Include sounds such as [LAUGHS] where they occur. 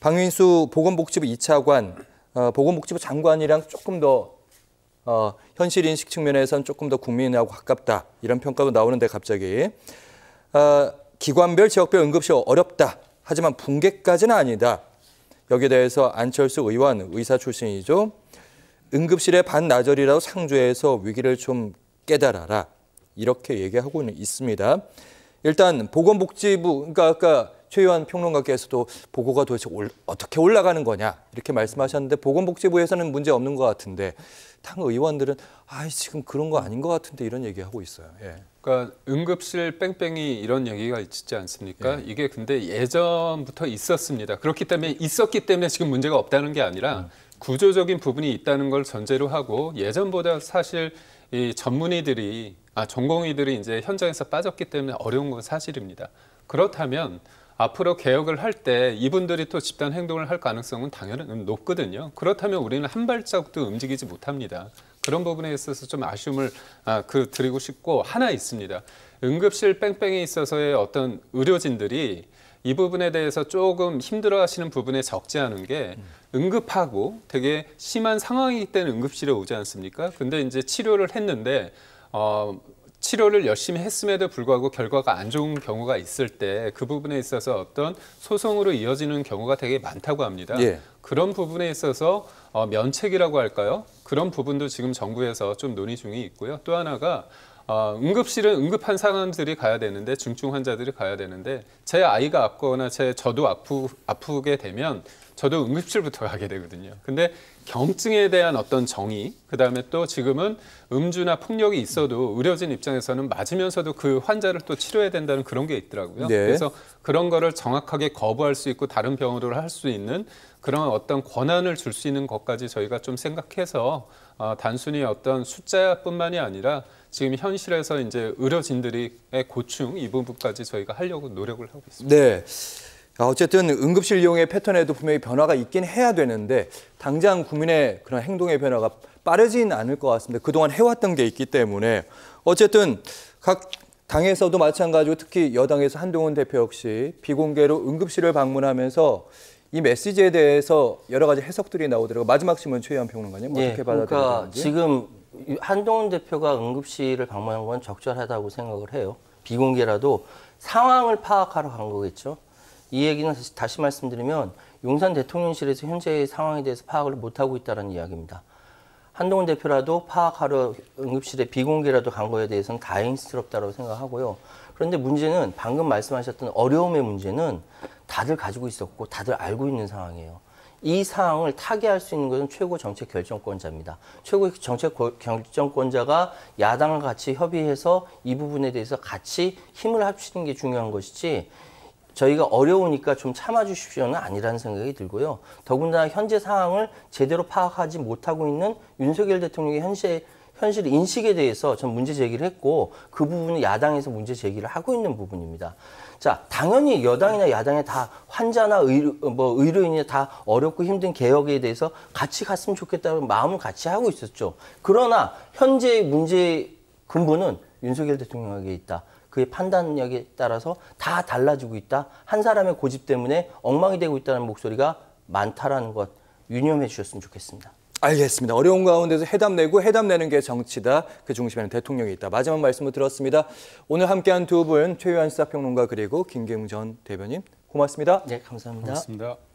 박민수 보건복지부 2차관, 어, 보건복지부 장관이랑 조금 더 어, 현실 인식 측면에서는 조금 더 국민하고 가깝다 이런 평가도 나오는데 갑자기 어, 기관별 지역별 응급실 어렵다. 하지만 붕괴까지는 아니다. 여기에 대해서 안철수 의원 의사 출신이죠. 응급실의 반나절이라도 상주해서 위기를 좀 깨달아라. 이렇게 얘기하고 있습니다. 일단 보건복지부 그러니까 아까 최유한 평론가께서도 보고가 도대체 올, 어떻게 올라가는 거냐 이렇게 말씀하셨는데 보건복지부에서는 문제 없는 것 같은데 당 의원들은 아 지금 그런 거 아닌 것 같은데 이런 얘기하고 있어요. 예. 그러니까 응급실 뺑뺑이 이런 얘기가 있지 않습니까? 예. 이게 근데 예전부터 있었습니다. 그렇기 때문에 있었기 때문에 지금 문제가 없다는 게 아니라 음. 구조적인 부분이 있다는 걸 전제로 하고 예전보다 사실 이 전문의들이 아 전공의들이 이제 현장에서 빠졌기 때문에 어려운 건 사실입니다. 그렇다면 앞으로 개혁을 할 때 이분들이 또 집단 행동을 할 가능성은 당연히 높거든요. 그렇다면 우리는 한 발짝도 움직이지 못합니다. 그런 부분에 있어서 좀 아쉬움을 아, 그 드리고 싶고 하나 있습니다. 응급실 뺑뺑이 있어서의 어떤 의료진들이 이 부분에 대해서 조금 힘들어하시는 부분에 적지 않은 게 응급하고 되게 심한 상황이기 때는 응급실에 오지 않습니까? 근데 이제 치료를 했는데 어, 치료를 열심히 했음에도 불구하고 결과가 안 좋은 경우가 있을 때 그 부분에 있어서 어떤 소송으로 이어지는 경우가 되게 많다고 합니다. 예. 그런 부분에 있어서 어, 면책이라고 할까요? 그런 부분도 지금 정부에서 좀 논의 중에 있고요. 또 하나가 어, 응급실은 응급한 사람들이 가야 되는데 중증 환자들이 가야 되는데 제 아이가 아프거나 제 저도 아프 아프게 되면 저도 응급실부터 [LAUGHS] 가게 되거든요. 근데 경증에 대한 어떤 정의, 그다음에 또 지금은 음주나 폭력이 있어도 의료진 입장에서는 맞으면서도 그 환자를 또 치료해야 된다는 그런 게 있더라고요. 네. 그래서 그런 거를 정확하게 거부할 수 있고 다른 병으로 할 수 있는 그런 어떤 권한을 줄 수 있는 것까지 저희가 좀 생각해서 어, 단순히 어떤 숫자뿐만이 아니라 지금 현실에서 이제 의료진들의 고충 이 부분까지 저희가 하려고 노력을 하고 있습니다. 네. 아, 어쨌든 응급실 이용의 패턴에도 분명히 변화가 있긴 해야 되는데 당장 국민의 그런 행동의 변화가 빠르진 않을 것 같습니다. 그동안 해왔던 게 있기 때문에 어쨌든 각 당에서도 마찬가지고 특히 여당에서 한동훈 대표 역시 비공개로 응급실을 방문하면서 이 메시지에 대해서 여러 가지 해석들이 나오더라고요. 마지막 질문 최희한 평론가님 어떻게 네, 예, 받아들이는지. 그러니까 지금 한동훈 대표가 응급실을 방문한 건 적절하다고 생각을 해요. 비공개라도 상황을 파악하러 간 거겠죠. 이 얘기는 다시 말씀드리면 용산 대통령실에서 현재의 상황에 대해서 파악을 못하고 있다는 이야기입니다. 한동훈 대표라도 파악하러 응급실에 비공개라도 간 거에 대해서는 다행스럽다고 생각하고요. 그런데 문제는 방금 말씀하셨던 어려움의 문제는 다들 가지고 있었고 다들 알고 있는 상황이에요. 이상황을 타개할 수 있는 것은 최고 정책 결정권자입니다. 최고 정책 결정권자가 야당과 같이 협의해서 이 부분에 대해서 같이 힘을 합치는 게 중요한 것이지 저희가 어려우니까 좀 참아주십시오는 아니라는 생각이 들고요. 더군다나 현재 상황을 제대로 파악하지 못하고 있는 윤석열 대통령의 현재 현실 인식에 대해서 전 문제 제기를 했고 그 부분은 야당에서 문제 제기를 하고 있는 부분입니다. 자, 당연히 여당이나 야당에 다 환자나 의료, 뭐 의료인이 다 어렵고 힘든 개혁에 대해서 같이 갔으면 좋겠다는 마음을 같이 하고 있었죠. 그러나 현재의 문제의 근본은 윤석열 대통령에게 있다. 그의 판단력에 따라서 다 달라지고 있다. 한 사람의 고집 때문에 엉망이 되고 있다는 목소리가 많다라는 것 유념해 주셨으면 좋겠습니다. 알겠습니다. 어려운 가운데서 해답 내고 해답 내는 게 정치다. 그 중심에는 대통령이 있다. 마지막 말씀을 들었습니다. 오늘 함께한 두 분 최유한 시사평론가 그리고 김경 전 대변인 고맙습니다. 네, 감사합니다. 고맙습니다.